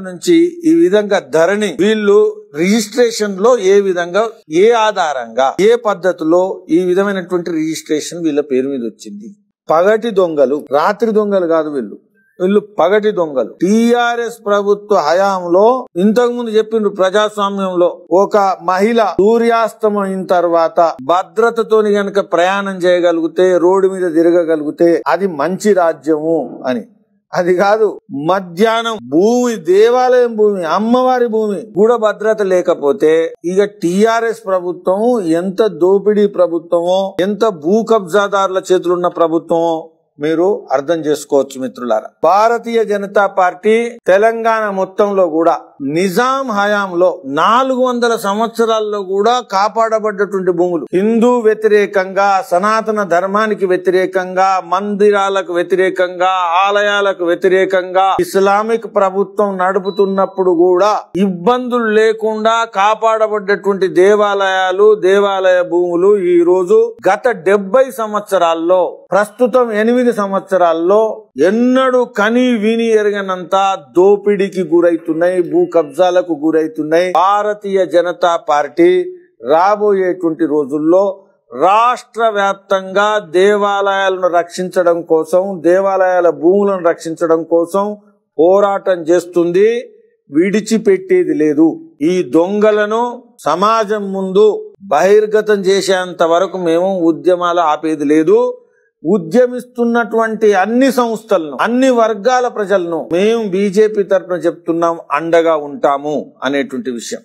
account నుంచి ఈ విధంగా ధరణి వీళ్ళు రిజిస్ట్రేషన్ లో ఏ విధంగా ఏ ఆధారంగా ఏ పద్ధతిలో ఈ విధమైనటువంటి రిజిస్ట్రేషన్ వీళ్ళ పేరు మీద వచ్చింది పగటి దొంగలు రాత్రి దొంగలు కాదు వీళ్ళు వీళ్ళు పగటి దొంగలు టిఆర్ఎస్ ప్రభుత్వ హయాంలో ఇంతకు ముందు చెప్పిండ్రు ప్రజాస్వామ్యంలో ఒక మహిళ సూర్యాస్తమైన తర్వాత భద్రతతోని గనక ప్రయాణం చేయగలిగితే రోడ్డు మీద తిరగగలిగితే అది మంచి రాజ్యము అని అది కాదు మధ్యాహ్నం భూమి దేవాలయం భూమి అమ్మవారి భూమి కూడా భద్రత లేకపోతే ఇక టిఆర్ఎస్ ప్రభుత్వం ఎంత దోపిడీ ప్రభుత్వమో ఎంత భూ కబ్జాదారుల చేతులున్న ప్రభుత్వమో మీరు అర్థం చేసుకోవచ్చు మిత్రులారా భారతీయ జనతా పార్టీ తెలంగాణ మొత్తంలో కూడా నిజాం హయాంలో నాలుగు వందల సంవత్సరాల్లో కూడా కాపాడబడ్డటువంటి భూములు హిందూ వ్యతిరేకంగా సనాతన ధర్మానికి వ్యతిరేకంగా మందిరాలకు వ్యతిరేకంగా ఆలయాలకు వ్యతిరేకంగా ఇస్లామిక్ ప్రభుత్వం నడుపుతున్నప్పుడు కూడా ఇబ్బందులు లేకుండా కాపాడబడ్డటువంటి దేవాలయాలు దేవాలయ భూములు ఈ రోజు గత డెబ్బై సంవత్సరాల్లో ప్రస్తుతం ఎనిమిది సంవత్సరాల్లో ఎన్నడూ కని విని ఎరగనంత దోపిడీకి గురైతున్నాయి భూ కబ్జాలకు గురవుతున్నాయి భారతీయ జనతా పార్టీ రాబోయేటువంటి రోజుల్లో రాష్ట్ర వ్యాప్తంగా దేవాలయాలను రక్షించడం కోసం దేవాలయాల భూములను రక్షించడం కోసం పోరాటం చేస్తుంది విడిచిపెట్టేది లేదు ఈ దొంగలను సమాజం ముందు బహిర్గతం చేసేంత వరకు మేము ఉద్యమాలు ఆపేది లేదు ఉద్యమిస్తున్నటువంటి అన్ని సంస్థలను అన్ని వర్గాల ప్రజలను మేము బీజేపీ తరఫున చెప్తున్నాం అండగా ఉంటాము అనేటువంటి విషయం